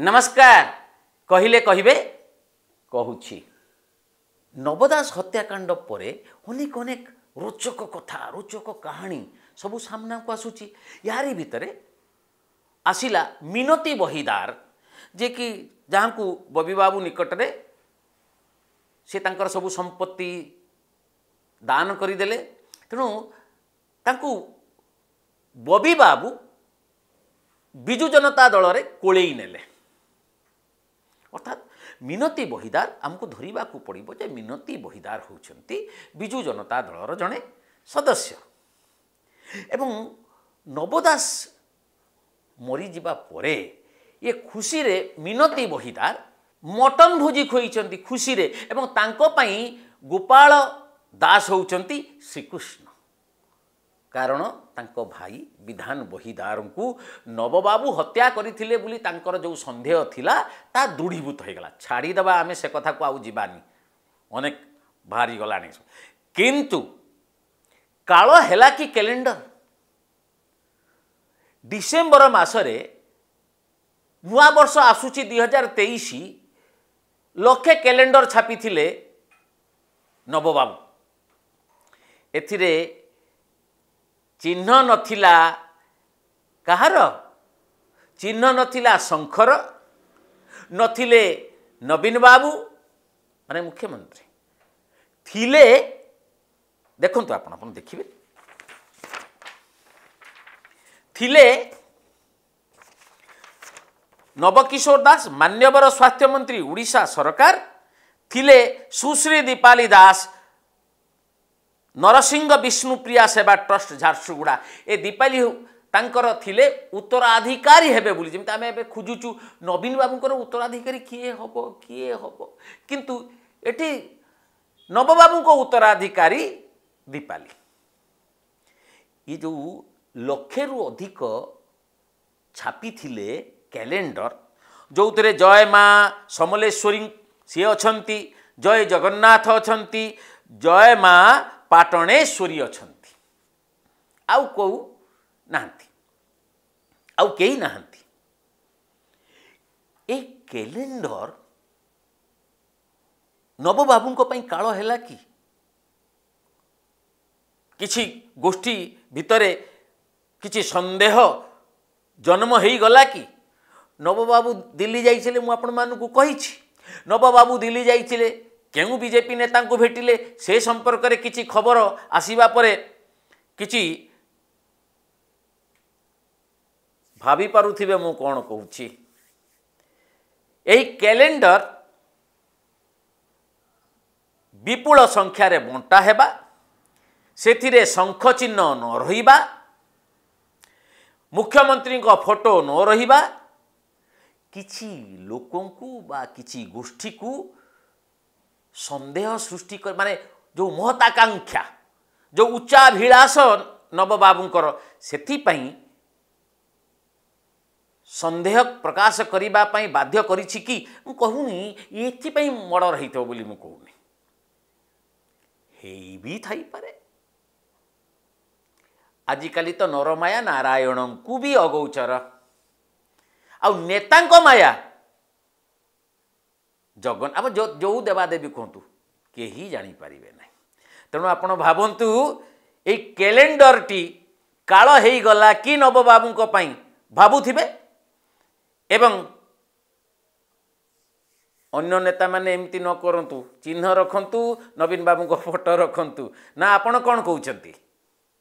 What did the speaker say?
ନମସ୍କାର କହିଲେ କହିବେ କହୁଛି ନବଦାସ ହତ୍ୟାକାଣ୍ଡ ପରେ ଅନେକ ଅନେକ ରୋଚକ କଥା ରୋଚକ କାହାଣୀ ସବୁ ସାମ୍ନାକୁ ଆସୁଛି ଏହାରି ଭିତରେ ଆସିଲା ମିନତି ବହିଦାର ଯିଏକି ଯାହାଙ୍କୁ ବବି ବାବୁ ନିକଟରେ ସେ ତାଙ୍କର ସବୁ ସମ୍ପତ୍ତି ଦାନ କରିଦେଲେ ତେଣୁ ତାଙ୍କୁ ବବି ବାବୁ ବିଜୁ ଜନତା ଦଳରେ କୋଳେଇ ନେଲେ ମିନତୀ ବହିଦାର ଆମକୁ ଧରିବାକୁ ପଡ଼ିବ ଯେ ମିନତୀ ବହିଦାର ହେଉଛନ୍ତି ବିଜୁ ଜନତା ଦଳର ଜଣେ ସଦସ୍ୟ ଏବଂ ନବଦାସ ମରିଯିବା ପରେ ଇଏ ଖୁସିରେ ମିନତୀ ବହିଦାର ମଟନ୍ ଭୋଜି ଖୋଇଛନ୍ତି ଖୁସିରେ ଏବଂ ତାଙ୍କ ପାଇଁ ଗୋପାଳ ଦାସ ହେଉଛନ୍ତି ଶ୍ରୀକୃଷ୍ଣ କାରଣ ତାଙ୍କ ଭାଇ ବିଧାନ ବହିଦାରଙ୍କୁ ନବବାବୁ ହତ୍ୟା କରିଥିଲେ ବୋଲି ତାଙ୍କର ଯେଉଁ ସନ୍ଦେହ ଥିଲା ତା ଦୃଢ଼ୀଭୂତ ହୋଇଗଲା ଛାଡ଼ିଦେବା ଆମେ ସେ କଥାକୁ ଆଉ ଯିବାନି ଅନେକ ବାହାରିଗଲାଣି କିନ୍ତୁ କାଳ ହେଲା କି କ୍ୟାଲେଣ୍ଡର ଡିସେମ୍ବର ମାସରେ ନୂଆବର୍ଷ ଆସୁଛି ଦୁଇ ହଜାର ତେଇଶ ଲକ୍ଷେ କ୍ୟାଲେଣ୍ଡର ଛାପିଥିଲେ ନବବାବୁ ଏଥିରେ ଚିହ୍ନ ନଥିଲା କାହାର ଚିହ୍ନ ନଥିଲା ଶଙ୍କର ନଥିଲେ ନବୀନ ବାବୁ ମାନେ ମୁଖ୍ୟମନ୍ତ୍ରୀ ଥିଲେ ଦେଖନ୍ତୁ ଆପଣ ଆପଣ ଦେଖିବେ ଥିଲେ ନବକିଶୋର ଦାସ ମାନ୍ୟବର ସ୍ୱାସ୍ଥ୍ୟମନ୍ତ୍ରୀ ଓଡ଼ିଶା ସରକାର ଥିଲେ ସୁଶ୍ରୀ ଦୀପାଲି ଦାସ ନରସିଂହ ବିଷ୍ଣୁପ୍ରିୟା ସେବା ଟ୍ରଷ୍ଟ ଝାରସୁଗୁଡ଼ା ଏ ଦୀପାଲି ତାଙ୍କର ଥିଲେ ଉତ୍ତରାଧିକାରୀ ହେବେ ବୋଲି ଯେମିତି ଆମେ ଏବେ ଖୋଜୁଛୁ ନବୀନ ବାବୁଙ୍କର ଉତ୍ତରାଧିକାରୀ କିଏ ହେବ କିଏ ହେବ କିନ୍ତୁ ଏଠି ନବବାବୁଙ୍କ ଉତ୍ତରାଧିକାରୀ ଦୀପାଲି ଇଏ ଯେଉଁ ଲକ୍ଷେରୁ ଅଧିକ ଛାପିଥିଲେ କ୍ୟାଲେଣ୍ଡର ଯେଉଁଥିରେ ଜୟ ମା ସମଲେଶ୍ୱରୀ ସିଏ ଅଛନ୍ତି ଜୟ ଜଗନ୍ନାଥ ଅଛନ୍ତି ଜୟ ମା ପାଟଣେଶ୍ୱରୀ ଅଛନ୍ତି ଆଉ କେଉଁ ନାହାନ୍ତି ଆଉ କେହି ନାହାନ୍ତି ଏ କ୍ୟାଲେଣ୍ଡର ନବବାବୁଙ୍କ ପାଇଁ କାଳ ହେଲା କି କିଛି ଗୋଷ୍ଠୀ ଭିତରେ କିଛି ସନ୍ଦେହ ଜନ୍ମ ହୋଇଗଲା କି ନବବାବୁ ଦିଲ୍ଲୀ ଯାଇଥିଲେ ମୁଁ ଆପଣମାନଙ୍କୁ କହିଛି ନବବାବୁ ଦିଲ୍ଲୀ ଯାଇଥିଲେ କେଉଁ ବିଜେପି ନେତାଙ୍କୁ ଭେଟିଲେ ସେ ସମ୍ପର୍କରେ କିଛି ଖବର ଆସିବା ପରେ କିଛି ଭାବିପାରୁଥିବେ ମୁଁ କ'ଣ କହୁଛି ଏହି କ୍ୟାଲେଣ୍ଡର ବିପୁଳ ସଂଖ୍ୟାରେ ବଣ୍ଟା ହେବା ସେଥିରେ ଶଙ୍ଖ ଚିହ୍ନ ନ ରହିବା ମୁଖ୍ୟମନ୍ତ୍ରୀଙ୍କ ଫଟୋ ନ ରହିବା କିଛି ଲୋକଙ୍କୁ ବା କିଛି ଗୋଷ୍ଠୀକୁ ସନ୍ଦେହ ସୃଷ୍ଟି କରି ମାନେ ଯେଉଁ ମହତାକାଂକ୍ଷା ଯେଉଁ ଉଚ୍ଚାଭିଳାଷ ନବବାବୁଙ୍କର ସେଥିପାଇଁ ସନ୍ଦେହ ପ୍ରକାଶ କରିବା ପାଇଁ ବାଧ୍ୟ କରିଛି କି ମୁଁ କହୁନି ଏଥିପାଇଁ ମର୍ଡ଼ର ହେଇଥିବ ବୋଲି ମୁଁ କହୁନି ହେଇ ବି ଥାଇପାରେ ଆଜିକାଲି ତ ନରମାୟା ନାରାୟଣଙ୍କୁ ବି ଅଗୌଚର ଆଉ ନେତାଙ୍କ ମାୟା ଜଗନ ଆମ ଯେଉଁ ଦେବାଦେବୀ କୁହନ୍ତୁ କେହି ଜାଣିପାରିବେ ନାହିଁ ତେଣୁ ଆପଣ ଭାବନ୍ତୁ ଏଇ କ୍ୟାଲେଣ୍ଡରଟି କାଳ ହେଇଗଲା କି ନବବାବୁଙ୍କ ପାଇଁ ଭାବୁଥିବେ ଏବଂ ଅନ୍ୟ ନେତାମାନେ ଏମିତି ନ କରନ୍ତୁ ଚିହ୍ନ ରଖନ୍ତୁ ନବୀନ ବାବୁଙ୍କ ଫଟୋ ରଖନ୍ତୁ ନା ଆପଣ କ'ଣ କହୁଛନ୍ତି